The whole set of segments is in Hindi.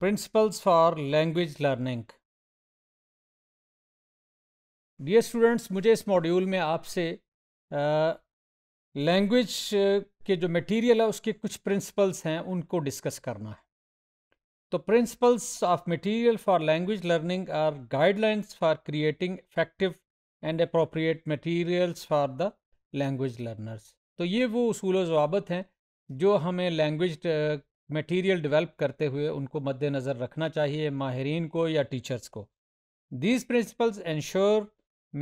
principles for Language learning dear students मुझे इस मॉड्यूल में आपसे लैंग्वेज के जो मटेरियल है उसके कुछ प्रिंसिपल्स हैं उनको डिस्कस करना है तो principles of material for language learning are guidelines for creating effective and appropriate materials for the language learners तो ये वो असूल वाबत हैं जो हमें लैंग्वेज मटेरियल डेवलप करते हुए उनको मद्देनज़र रखना चाहिए माहरीन को या टीचर्स को these principles ensure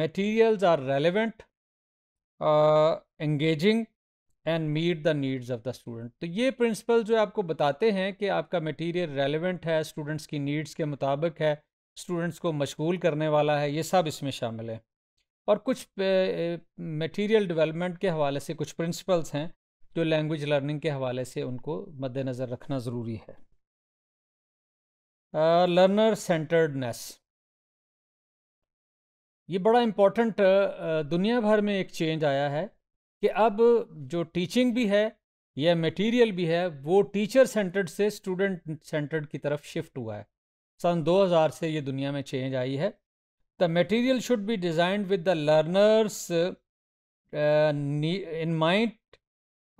materials are relevant engaging and meet the needs of the student तो ये प्रिंसिपल जो आपको बताते हैं कि आपका मटेरियल रेलिवेंट है स्टूडेंट्स की नीड्स के मुताबिक है स्टूडेंट्स को मशगूल करने वाला है ये सब इसमें शामिल है और कुछ मटेरियल uh, डेवलपमेंट uh, के हवाले से कुछ प्रिंसिपल्स हैं जो लैंग्वेज लर्निंग के हवाले से उनको मद्देनज़र रखना ज़रूरी है लर्नर uh, सेंटर्डनेस ये बड़ा इम्पोर्टेंट uh, दुनिया भर में एक चेंज आया है कि अब जो टीचिंग भी है या मटेरियल भी है वो टीचर सेंटर्ड से स्टूडेंट सेंटर्ड की तरफ शिफ्ट हुआ है सन 2000 से ये दुनिया में चेंज आई है the material should be designed with the learners in mind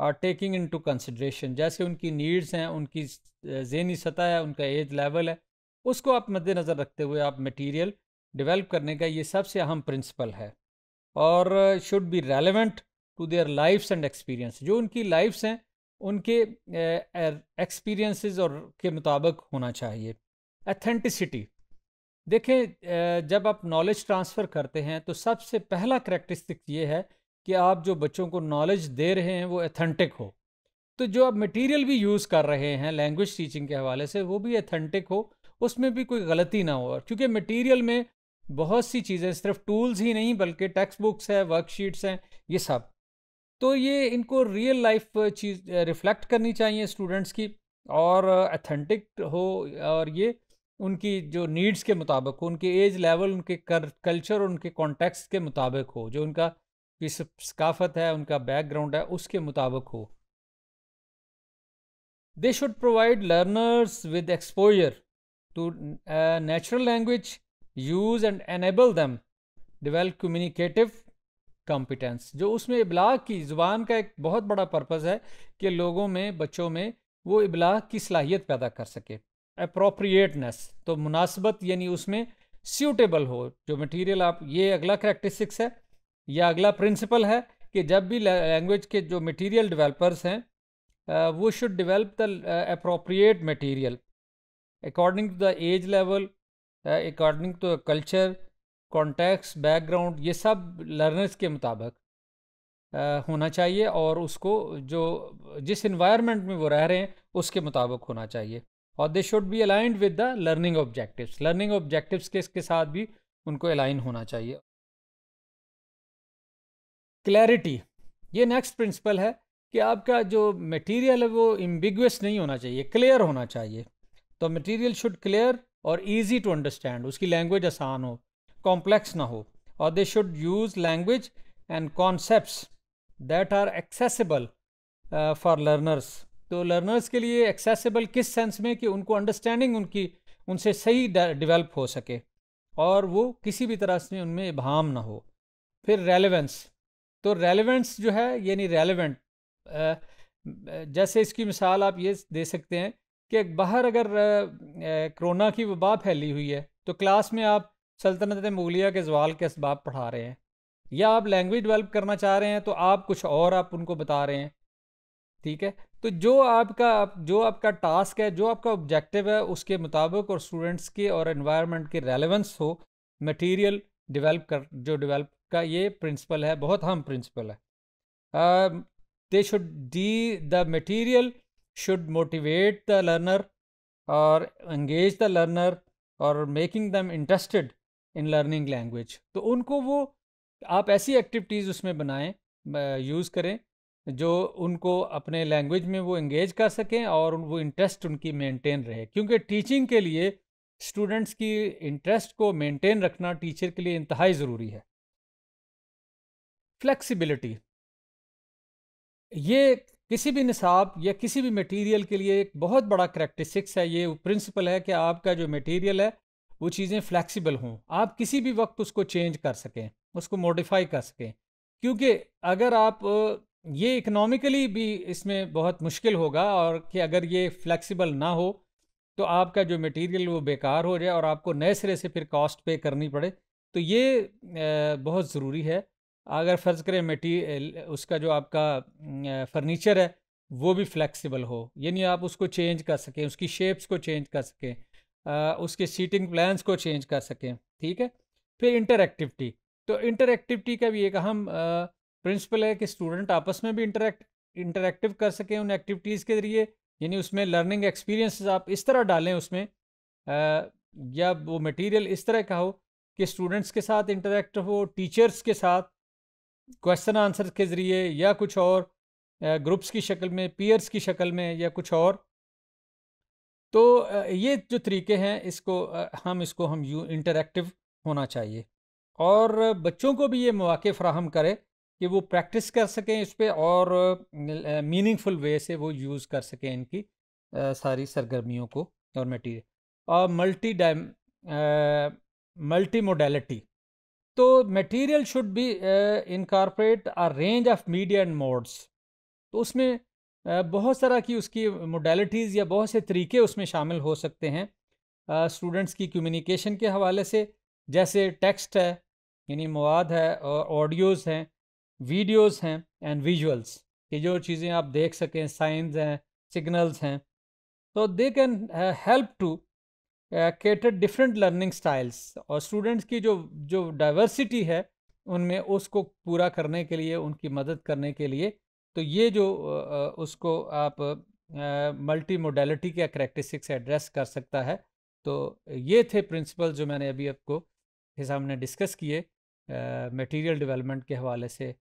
taking into consideration जैसे उनकी नीड्स हैं उनकी जहनी सतह है उनका एज लेवल है उसको आप मद्दनज़र रखते हुए आप मटीरियल डिवेल्प करने का ये सबसे अहम प्रिंसिपल है और should be relevant to their lifes and experience जो उनकी लाइफ्स हैं उनके एक्सपीरियंसेस और के मुताबिक होना चाहिए एथेंटिसिटी देखें जब आप नॉलेज ट्रांसफ़र करते हैं तो सबसे पहला करेक्टरिस्टिक ये है कि आप जो बच्चों को नॉलेज दे रहे हैं वो एथेंटिक हो तो जो आप मटेरियल भी यूज़ कर रहे हैं लैंग्वेज टीचिंग के हवाले से वो भी एथेंटिक हो उसमें भी कोई गलती ना हो क्योंकि मटेरियल में बहुत सी चीज़ें सिर्फ टूल्स ही नहीं बल्कि टेक्स्ट बुक्स हैं वर्कशीट्स हैं ये सब तो ये इनको रियल लाइफ चीज़ रिफ्लेक्ट करनी चाहिए स्टूडेंट्स की और एथेंटिक हो और ये उनकी जो नीड्स के मुताबिक हो उनके एज लेवल उनके कर कल्चर और उनके कॉन्टेक्स्ट के मुताबिक हो जो उनका उनकी सकाफत है उनका बैकग्राउंड है उसके मुताबिक हो they should provide learners with exposure to natural language use and enable them develop communicative competence जो उसमें इबलाग की ज़ुबान का एक बहुत बड़ा पर्पज़ है कि लोगों में बच्चों में वो इबलाग की सलाहियत पैदा कर सके अप्रोप्रिएटनेस तो मुनासबत यानी उसमें सूटेबल हो जो मटीरियल आप ये अगला करेक्टरिस्टिक्स है यह अगला प्रिंसिपल है कि जब भी लैंग्वेज के जो मटेरियल डेवलपर्स हैं वो should develop the appropriate material according to the age level according to culture context background ये सब लर्नर्स के मुताबिक होना चाहिए और उसको जो जिस इन्वायरमेंट में वो रह रहे हैं उसके मुताबिक होना चाहिए और they should be aligned with the learning objectives learning objectives के इसके साथ भी उनको अलाइन होना चाहिए क्लैरिटी ये नेक्स्ट प्रिंसिपल है कि आपका जो मटेरियल है वो एम्बिगस नहीं होना चाहिए क्लियर होना चाहिए तो मटेरियल शुड क्लियर और इजी टू अंडरस्टैंड उसकी लैंग्वेज आसान हो कॉम्प्लेक्स ना हो और they should use language and concepts that are accessible for learners तो लर्नर्स के लिए एक्सेसिबल किस सेंस में कि उनको अंडरस्टैंडिंग उनकी उनसे सही डिवेल्प हो सके और वो किसी भी तरह से उनमें इबाम ना हो फिर रेलिवेंस तो रेलेवेंट्स जो है यानी रेलेवेंट जैसे इसकी मिसाल आप ये दे सकते हैं कि बाहर अगर कोरोना की वबा फैली हुई है तो क्लास में आप सल्तनत मुगलिया के जवाल के इसबाब पढ़ा रहे हैं या आप लैंग्वेज डेवलप करना चाह रहे हैं तो आप कुछ और आप उनको बता रहे हैं ठीक है तो जो आपका जो आपका टास्क है जो आपका ऑब्जेक्टिव है उसके मुताबिक और स्टूडेंट्स के और इन्वायरमेंट के रेलिवेंस हो मटीरियल डिवेल्प कर जो डिवेल्प का ये प्रिंसिपल है बहुत अहम प्रिंसिपल है दे शुड डी the material should motivate the learner और एंगेज द लर्नर और making them interested in learning language तो उनको वो आप ऐसी एक्टिविटीज़ उसमें बनाएं यूज़ करें जो उनको अपने लैंग्वेज में वो इंगेज कर सकें और वो इंटरेस्ट उनकी मेंटेन रहे क्योंकि टीचिंग के लिए स्टूडेंट्स की इंटरेस्ट को मेंटेन रखना टीचर के लिए इंतहाई ज़रूरी है फ्लेक्सिबिलिटी ये किसी भी निसाब या किसी भी मटेरियल के लिए एक बहुत बड़ा करेक्टरिस्टिक्स है ये प्रिंसिपल है कि आपका जो मटेरियल है वो चीज़ें फ्लेक्सिबल हों आप किसी भी वक्त उसको चेंज कर सकें उसको मॉडिफाई कर सकें क्योंकि अगर आप ये इकनॉमिकली भी इसमें बहुत मुश्किल होगा और कि अगर ये फ्लेक्सिबल ना हो तो आपका जो मटेरियल वो बेकार हो जाए और आपको नए सिरे से फिर कॉस्ट पे करनी पड़े तो ये बहुत ज़रूरी है अगर फ़र्ज़ करें मटी उसका जो आपका फर्नीचर है वो भी फ्लेक्सिबल हो यानी आप उसको चेंज कर सकें उसकी शेप्स को चेंज कर सकें उसके सीटिंग प्लान्स को चेंज कर सकें ठीक है फिर इंटरेक्टिविटी तो इंटरेक्टिविटी का भी एक अहम प्रिंसिपल है कि स्टूडेंट आपस में भी इंटरक्ट इंटरेक्टिव कर सकें उन एक्टिविटीज़ के ज़रिए यानी उसमें लर्निंग एक्सपीरियंस आप इस तरह डालें उसमें आ, या वो मटेरियल इस तरह का हो कि स्टूडेंट्स के साथ इंटरेक्ट हो टीचर्स के साथ क्वेश्चन आंसर के ज़रिए या कुछ और ग्रुप्स की शक्ल में पीयर्स की शक्ल में या कुछ और तो ये जो तरीके हैं इसको हम इसको हम यू इंटरेक्टिव होना चाहिए और बच्चों को भी ये मौाक़े फ्राहम करें कि वो प्रैक्टिस कर सकें इस पर और मीनिंगफुल वे से वो यूज़ कर सकें इनकी सारी सरगर्मियों को और मटीरियल और मल्टी डाइम मल्टी मोडलिटी तो material should be incorporate a range of media and modes तो उसमें uh, बहुत सारा की उसकी मोडलिटीज़ या बहुत से तरीके उसमें शामिल हो सकते हैं स्टूडेंट्स uh, की कम्युनिकेशन के हवाले से जैसे टेक्स्ट है यानी मवाद है और ऑडियोज़ हैं वीडियोज़ हैं एंड विजुअल्स कि जो चीज़ें आप देख सकें साइंस हैं सिग्नल्स हैं तो they can help to cater different learning styles और स्टूडेंट्स की जो जो डाइवर्सिटी है उनमें उसको पूरा करने के लिए उनकी मदद करने के लिए तो ये जो उसको आप मल्टी मोडलिटी के करेक्टरिस्टिक्स एड्रेस कर सकता है तो ये थे प्रिंसिपल जो मैंने अभी आपको के सामने डिस्कस किए मटेरियल डेवलपमेंट के हवाले से